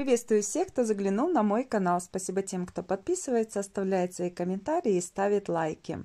Приветствую всех, кто заглянул на мой канал. Спасибо тем, кто подписывается, оставляет свои комментарии и ставит лайки.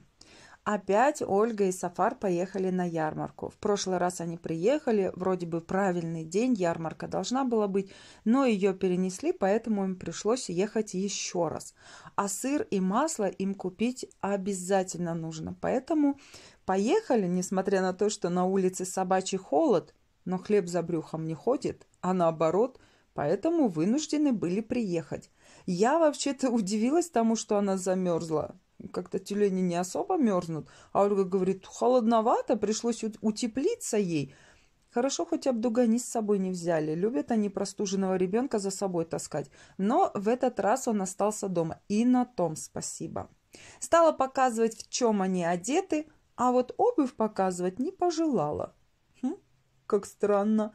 Опять Ольга и Сафар поехали на ярмарку. В прошлый раз они приехали, вроде бы правильный день, ярмарка должна была быть, но ее перенесли, поэтому им пришлось ехать еще раз. А сыр и масло им купить обязательно нужно, поэтому поехали, несмотря на то, что на улице собачий холод, но хлеб за брюхом не ходит, а наоборот – поэтому вынуждены были приехать. Я вообще-то удивилась тому, что она замерзла. Как-то тюлени не особо мерзнут. А Ольга говорит, холодновато, пришлось утеплиться ей. Хорошо, хоть обдугани с собой не взяли. Любят они простуженного ребенка за собой таскать. Но в этот раз он остался дома. И на том спасибо. Стала показывать, в чем они одеты, а вот обувь показывать не пожелала. Хм, как странно.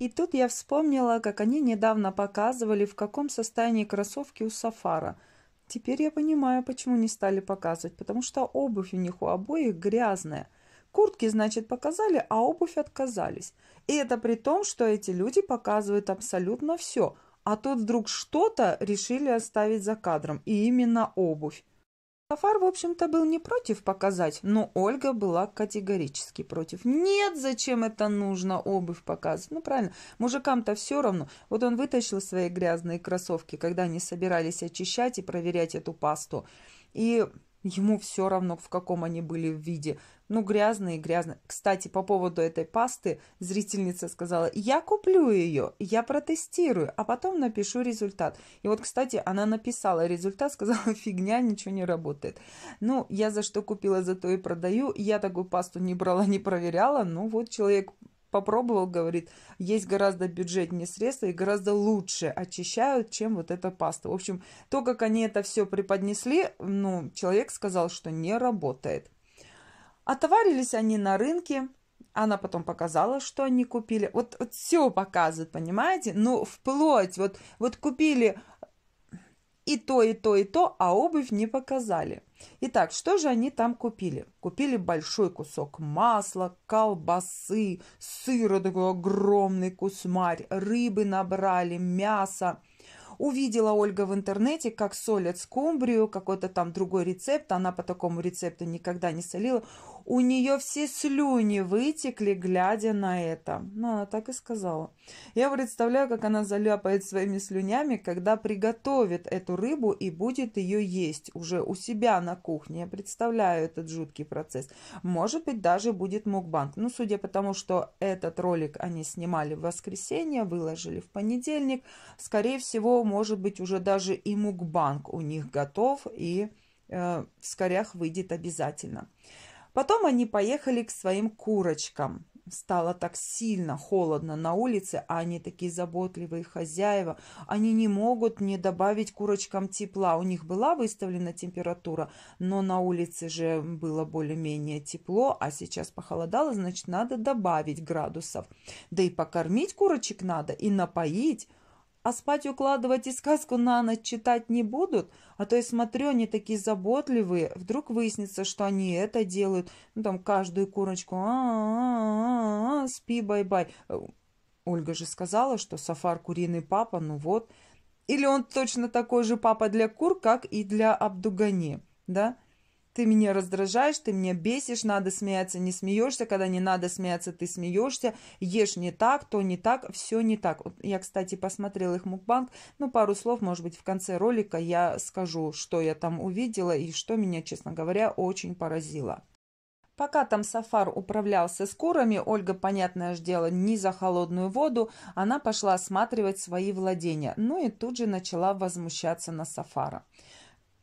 И тут я вспомнила, как они недавно показывали, в каком состоянии кроссовки у Сафара. Теперь я понимаю, почему не стали показывать, потому что обувь у них у обоих грязная. Куртки, значит, показали, а обувь отказались. И это при том, что эти люди показывают абсолютно все, а тут вдруг что-то решили оставить за кадром, и именно обувь. Сафар, в общем-то, был не против показать, но Ольга была категорически против. Нет, зачем это нужно, обувь показывать? Ну, правильно, мужикам-то все равно. Вот он вытащил свои грязные кроссовки, когда они собирались очищать и проверять эту пасту. И Ему все равно, в каком они были в виде. Ну, грязные, грязные. Кстати, по поводу этой пасты зрительница сказала, я куплю ее, я протестирую, а потом напишу результат. И вот, кстати, она написала результат, сказала, фигня, ничего не работает. Ну, я за что купила, за то и продаю. Я такую пасту не брала, не проверяла. Ну, вот человек попробовал, говорит, есть гораздо бюджетнее средства и гораздо лучше очищают, чем вот эта паста. В общем, то, как они это все преподнесли, ну, человек сказал, что не работает. Отоварились они на рынке, она потом показала, что они купили. Вот, вот все показывает, понимаете? Ну, вплоть, вот, вот купили и то, и то, и то, а обувь не показали. Итак, что же они там купили? Купили большой кусок масла, колбасы, сыра такой огромный кусмарь, рыбы набрали, мясо. Увидела Ольга в интернете, как солят скумбрию, какой-то там другой рецепт. Она по такому рецепту никогда не солила. У нее все слюни вытекли, глядя на это. Ну, она так и сказала. Я представляю, как она заляпает своими слюнями, когда приготовит эту рыбу и будет ее есть уже у себя на кухне. Я представляю этот жуткий процесс. Может быть, даже будет мукбанк. Ну, судя по тому, что этот ролик они снимали в воскресенье, выложили в понедельник, скорее всего, может быть, уже даже и мукбанк у них готов, и э, в скорях выйдет обязательно. Потом они поехали к своим курочкам. Стало так сильно холодно на улице, а они такие заботливые хозяева. Они не могут не добавить курочкам тепла. У них была выставлена температура, но на улице же было более-менее тепло, а сейчас похолодало, значит, надо добавить градусов. Да и покормить курочек надо, и напоить. А спать укладывать и сказку на ночь читать не будут? А то я смотрю, они такие заботливые. Вдруг выяснится, что они это делают. Ну, там, каждую курочку. а а спи, бай-бай. Э, Ольга же сказала, что Сафар куриный папа, ну вот. Или он точно такой же папа для кур, как и для Абдугани, да? ты меня раздражаешь, ты меня бесишь, надо смеяться, не смеешься, когда не надо смеяться, ты смеешься, ешь не так, то не так, все не так. Вот я, кстати, посмотрела их мукбанк, ну, пару слов, может быть, в конце ролика я скажу, что я там увидела и что меня, честно говоря, очень поразило. Пока там Сафар управлялся с курами, Ольга, понятное же дело, не за холодную воду, она пошла осматривать свои владения, ну и тут же начала возмущаться на Сафара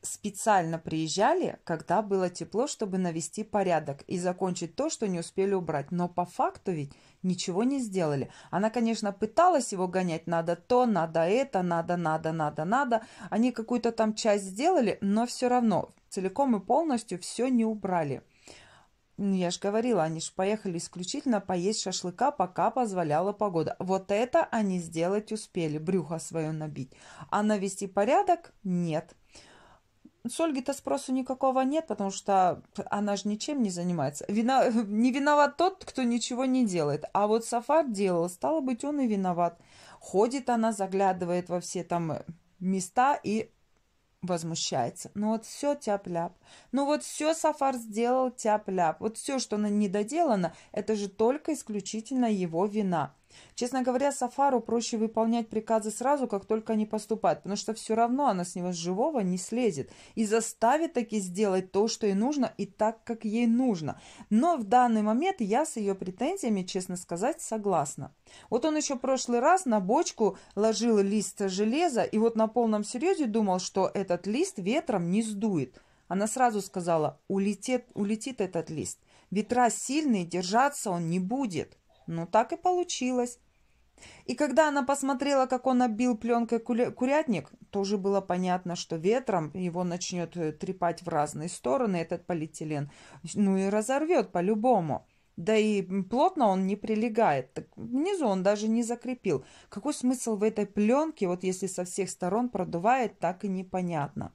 специально приезжали, когда было тепло, чтобы навести порядок и закончить то, что не успели убрать. Но по факту ведь ничего не сделали. Она, конечно, пыталась его гонять. Надо то, надо это, надо, надо, надо, надо. Они какую-то там часть сделали, но все равно целиком и полностью все не убрали. Ну, я же говорила, они же поехали исключительно поесть шашлыка, пока позволяла погода. Вот это они сделать успели, брюхо свое набить. А навести порядок нет. С Ольги-то спросу никакого нет, потому что она же ничем не занимается. Вина... Не виноват тот, кто ничего не делает. А вот Сафар делал, стало быть, он и виноват. Ходит она, заглядывает во все там места и возмущается. Ну вот все тяп-ляп. Ну вот все Сафар сделал тяп-ляп. Вот все, что не доделано, это же только исключительно его вина. Честно говоря, Сафару проще выполнять приказы сразу, как только они поступают, потому что все равно она с него с живого не слезет и заставит таки сделать то, что ей нужно и так, как ей нужно. Но в данный момент я с ее претензиями, честно сказать, согласна. Вот он еще в прошлый раз на бочку ложил лист железа и вот на полном серьезе думал, что этот лист ветром не сдует. Она сразу сказала, улетит, улетит этот лист. Ветра сильные, держаться он не будет. Ну, так и получилось. И когда она посмотрела, как он оббил пленкой курятник, тоже было понятно, что ветром его начнет э, трепать в разные стороны этот полиэтилен. Ну и разорвет по-любому. Да и плотно он не прилегает. Так внизу он даже не закрепил. Какой смысл в этой пленке, вот если со всех сторон продувает, так и непонятно.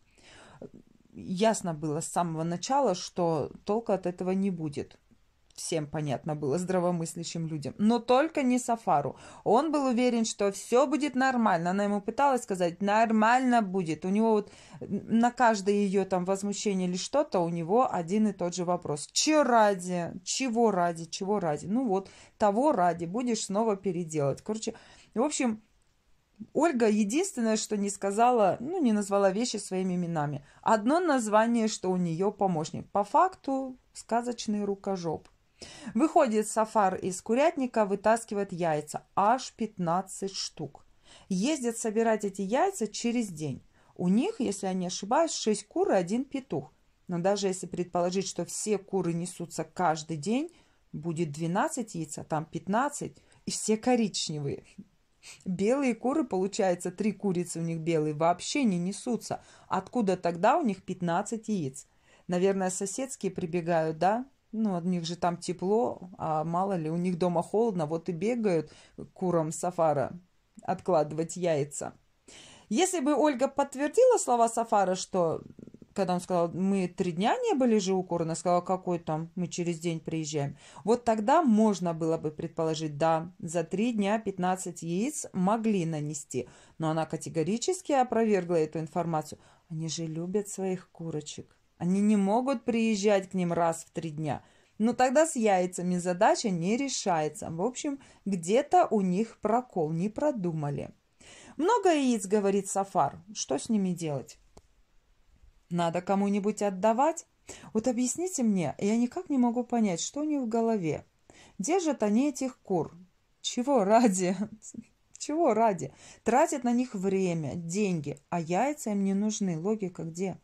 Ясно было с самого начала, что толка от этого не будет всем понятно было, здравомыслящим людям. Но только не Сафару. Он был уверен, что все будет нормально. Она ему пыталась сказать, нормально будет. У него вот на каждое ее там возмущение или что-то, у него один и тот же вопрос. Че ради? Чего ради? Чего ради? Ну вот, того ради. Будешь снова переделать. Короче, в общем, Ольга единственное, что не сказала, ну, не назвала вещи своими именами. Одно название, что у нее помощник. По факту сказочный рукожоп. Выходит Сафар из курятника, вытаскивает яйца, аж 15 штук. Ездят собирать эти яйца через день. У них, если я не ошибаюсь, 6 кур и 1 петух. Но даже если предположить, что все куры несутся каждый день, будет 12 яиц, а там 15, и все коричневые. Белые куры, получается, три курицы у них белые, вообще не несутся. Откуда тогда у них 15 яиц? Наверное, соседские прибегают, да? Ну, у них же там тепло, а мало ли, у них дома холодно, вот и бегают курам Сафара откладывать яйца. Если бы Ольга подтвердила слова Сафара, что когда он сказал, мы три дня не были же у кур, она сказала, какой там, мы через день приезжаем. Вот тогда можно было бы предположить, да, за три дня 15 яиц могли нанести. Но она категорически опровергла эту информацию. Они же любят своих курочек. Они не могут приезжать к ним раз в три дня. Но тогда с яйцами задача не решается. В общем, где-то у них прокол, не продумали. Много яиц, говорит Сафар. Что с ними делать? Надо кому-нибудь отдавать? Вот объясните мне, я никак не могу понять, что у них в голове. Держат они этих кур. Чего ради? Чего ради? Тратят на них время, деньги, а яйца им не нужны. Логика где?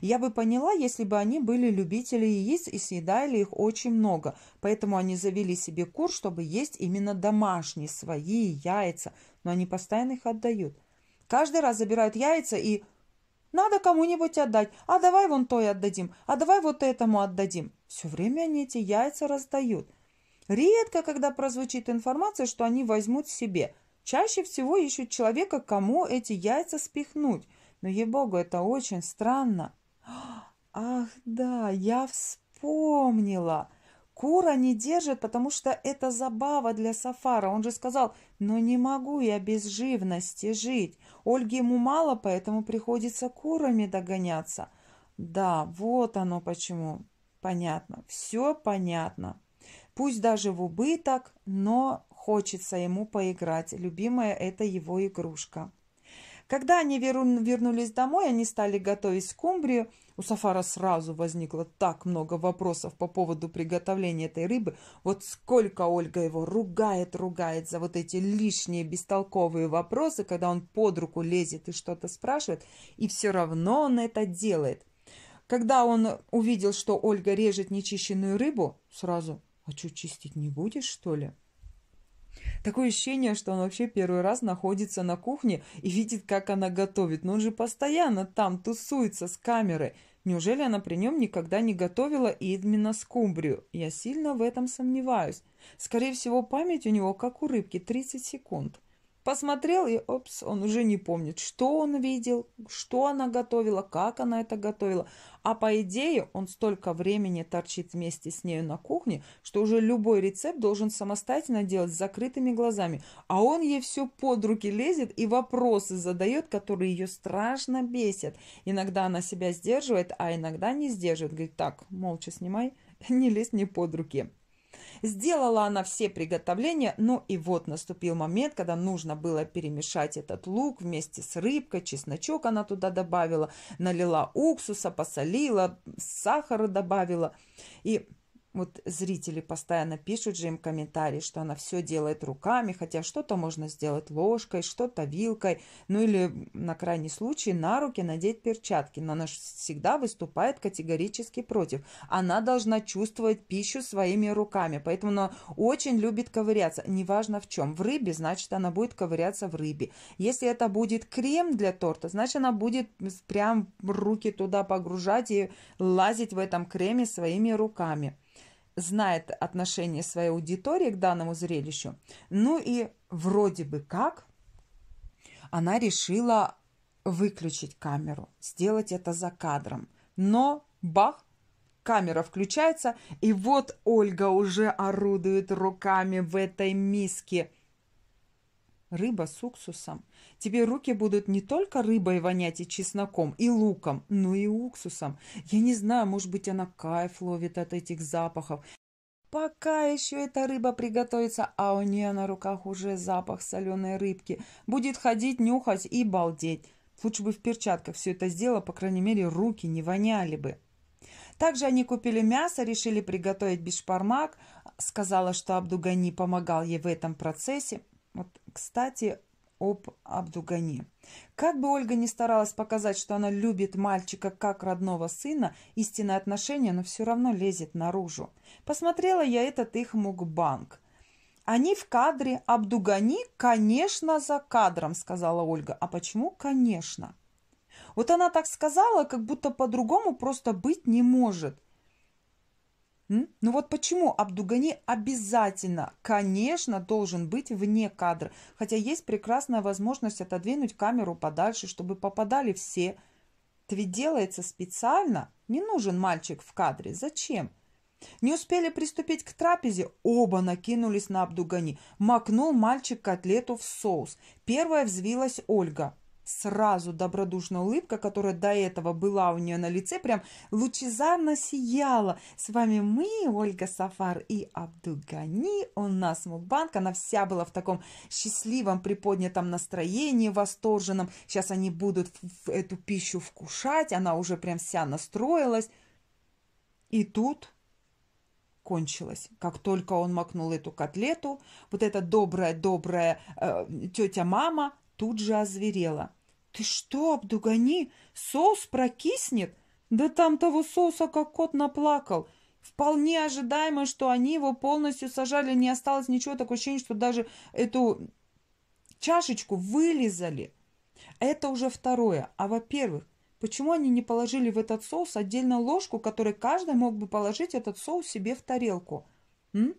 Я бы поняла, если бы они были любители яиц и съедали их очень много. Поэтому они завели себе кур, чтобы есть именно домашние свои яйца. Но они постоянно их отдают. Каждый раз забирают яйца и надо кому-нибудь отдать. А давай вон той отдадим. А давай вот этому отдадим. Все время они эти яйца раздают. Редко, когда прозвучит информация, что они возьмут себе. Чаще всего ищут человека, кому эти яйца спихнуть – но, ей-богу, это очень странно. Ах, да, я вспомнила. Кура не держит, потому что это забава для Сафара. Он же сказал, но не могу я без живности жить. Ольге ему мало, поэтому приходится курами догоняться. Да, вот оно почему. Понятно, все понятно. Пусть даже в убыток, но хочется ему поиграть. Любимая это его игрушка. Когда они вернулись домой, они стали готовить скумбрию. У Сафара сразу возникло так много вопросов по поводу приготовления этой рыбы. Вот сколько Ольга его ругает, ругает за вот эти лишние бестолковые вопросы, когда он под руку лезет и что-то спрашивает, и все равно он это делает. Когда он увидел, что Ольга режет нечищенную рыбу, сразу «А что, чистить не будешь, что ли?» Такое ощущение, что он вообще первый раз находится на кухне и видит, как она готовит. Но он же постоянно там тусуется с камерой. Неужели она при нем никогда не готовила именно скумбрию? Я сильно в этом сомневаюсь. Скорее всего, память у него, как у рыбки, 30 секунд. Посмотрел, и опс, он уже не помнит, что он видел, что она готовила, как она это готовила. А по идее, он столько времени торчит вместе с нею на кухне, что уже любой рецепт должен самостоятельно делать с закрытыми глазами. А он ей все под руки лезет и вопросы задает, которые ее страшно бесят. Иногда она себя сдерживает, а иногда не сдерживает. Говорит, так, молча снимай, не лезь мне под руки. Сделала она все приготовления, но ну и вот наступил момент, когда нужно было перемешать этот лук вместе с рыбкой, чесночок она туда добавила, налила уксуса, посолила, сахара добавила. И вот зрители постоянно пишут же им комментарии, что она все делает руками, хотя что-то можно сделать ложкой, что-то вилкой, ну или на крайний случай на руки надеть перчатки. Но она всегда выступает категорически против. Она должна чувствовать пищу своими руками, поэтому она очень любит ковыряться, неважно в чем. В рыбе, значит, она будет ковыряться в рыбе. Если это будет крем для торта, значит, она будет прям руки туда погружать и лазить в этом креме своими руками знает отношение своей аудитории к данному зрелищу. Ну и вроде бы как она решила выключить камеру, сделать это за кадром. Но бах, камера включается, и вот Ольга уже орудует руками в этой миске – рыба с уксусом. Тебе руки будут не только рыбой вонять и чесноком, и луком, но и уксусом. Я не знаю, может быть, она кайф ловит от этих запахов. Пока еще эта рыба приготовится, а у нее на руках уже запах соленой рыбки. Будет ходить, нюхать и балдеть. Лучше бы в перчатках все это сделала, по крайней мере, руки не воняли бы. Также они купили мясо, решили приготовить бешпармак. Сказала, что Абдугани помогал ей в этом процессе. Вот, кстати, об Абдугане. Как бы Ольга ни старалась показать, что она любит мальчика как родного сына, истинное отношение, но все равно лезет наружу. Посмотрела я этот их мукбанг. «Они в кадре, Абдугани, конечно, за кадром», — сказала Ольга. «А почему «конечно»?» Вот она так сказала, как будто по-другому просто быть не может. Ну вот почему Абдугани обязательно, конечно, должен быть вне кадра. Хотя есть прекрасная возможность отодвинуть камеру подальше, чтобы попадали все. Это ведь делается специально. Не нужен мальчик в кадре. Зачем? Не успели приступить к трапезе, оба накинулись на Абдугани. Макнул мальчик котлету в соус. Первая взвилась Ольга сразу добродушная улыбка, которая до этого была у нее на лице, прям лучезарно сияла. С вами мы, Ольга Сафар и Абдугани. У нас Мукбанк. Она вся была в таком счастливом, приподнятом настроении, восторженном. Сейчас они будут эту пищу вкушать. Она уже прям вся настроилась. И тут кончилось. Как только он макнул эту котлету, вот эта добрая-добрая э, тетя-мама тут же озверела. «Ты что, обдугани, соус прокиснет? Да там того соуса как кот наплакал!» Вполне ожидаемо, что они его полностью сажали, не осталось ничего, такое ощущение, что даже эту чашечку вылезали. Это уже второе. А во-первых, почему они не положили в этот соус отдельно ложку, которой каждый мог бы положить этот соус себе в тарелку? М?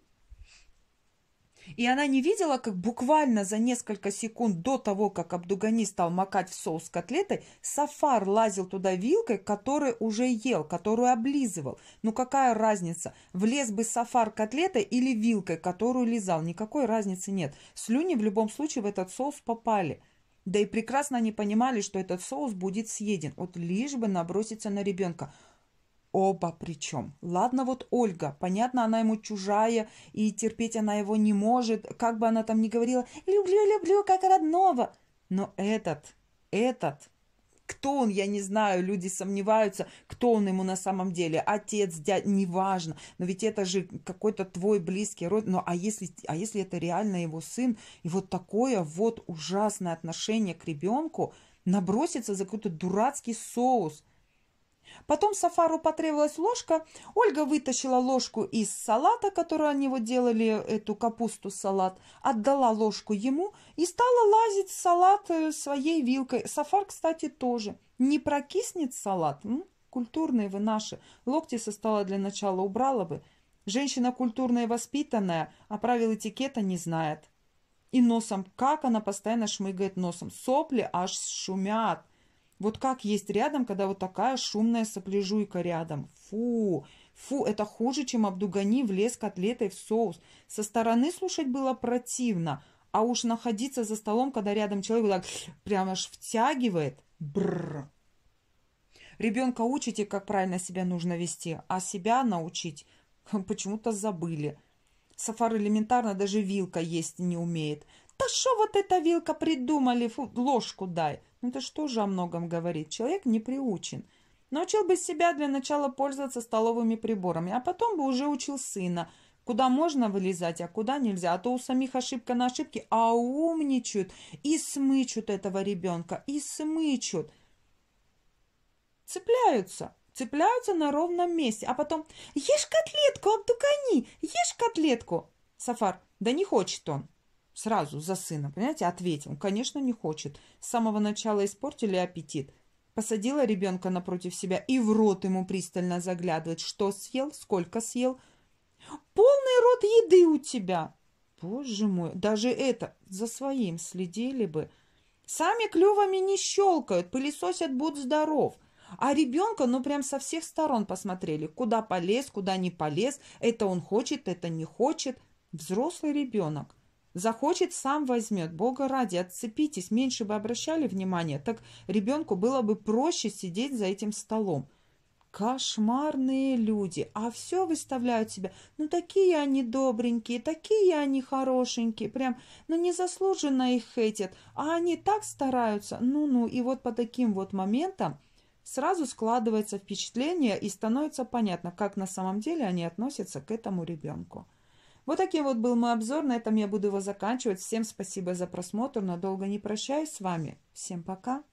И она не видела, как буквально за несколько секунд до того, как Абдугани стал макать в соус котлетой, Сафар лазил туда вилкой, которую уже ел, которую облизывал. Ну какая разница, влез бы Сафар котлетой или вилкой, которую лизал, никакой разницы нет. Слюни в любом случае в этот соус попали. Да и прекрасно они понимали, что этот соус будет съеден, вот лишь бы наброситься на ребенка – оба причем. Ладно, вот Ольга, понятно, она ему чужая, и терпеть она его не может, как бы она там ни говорила, люблю, люблю, как родного. Но этот, этот, кто он, я не знаю, люди сомневаются, кто он ему на самом деле, отец, дядя, неважно, но ведь это же какой-то твой близкий род, но а если, а если это реально его сын, и вот такое вот ужасное отношение к ребенку набросится за какой-то дурацкий соус – Потом Сафару потребовалась ложка. Ольга вытащила ложку из салата, которую они вот делали, эту капусту салат, отдала ложку ему и стала лазить в салат э, своей вилкой. Сафар, кстати, тоже. Не прокиснет салат? М? Культурные вы наши. Локти со стола для начала убрала бы. Женщина культурная воспитанная, а правил этикета не знает. И носом, как она постоянно шмыгает носом. Сопли аж шумят. Вот как есть рядом, когда вот такая шумная сопляжуйка рядом. Фу, фу, это хуже, чем обдугани в лес котлетой в соус. Со стороны слушать было противно, а уж находиться за столом, когда рядом человек так прям аж втягивает. Бррр. Ребенка учите, как правильно себя нужно вести, а себя научить почему-то забыли. Сафар элементарно даже вилка есть не умеет. Да что вот эта вилка придумали, Фу, ложку дай. Ну это что же о многом говорит? Человек не приучен. Научил бы себя для начала пользоваться столовыми приборами, а потом бы уже учил сына, куда можно вылезать, а куда нельзя. А то у самих ошибка на ошибке, а умничают и смычут этого ребенка, и смычут. Цепляются, цепляются на ровном месте, а потом «Ешь котлетку, обдукани! Ешь котлетку!» Сафар, да не хочет он сразу за сына, понимаете, ответил, конечно, не хочет. С самого начала испортили аппетит. Посадила ребенка напротив себя и в рот ему пристально заглядывает, что съел, сколько съел. Полный рот еды у тебя. Боже мой, даже это за своим следили бы. Сами клювами не щелкают, пылесосят, будь здоров. А ребенка, ну, прям со всех сторон посмотрели. Куда полез, куда не полез. Это он хочет, это не хочет. Взрослый ребенок. Захочет, сам возьмет. Бога ради, отцепитесь, меньше бы обращали внимание, так ребенку было бы проще сидеть за этим столом. Кошмарные люди, а все выставляют себя. Ну, такие они добренькие, такие они хорошенькие, прям, ну, незаслуженно их хейтят. А они так стараются, ну-ну, и вот по таким вот моментам сразу складывается впечатление и становится понятно, как на самом деле они относятся к этому ребенку. Вот таким вот был мой обзор. На этом я буду его заканчивать. Всем спасибо за просмотр. Надолго не прощаюсь с вами. Всем пока.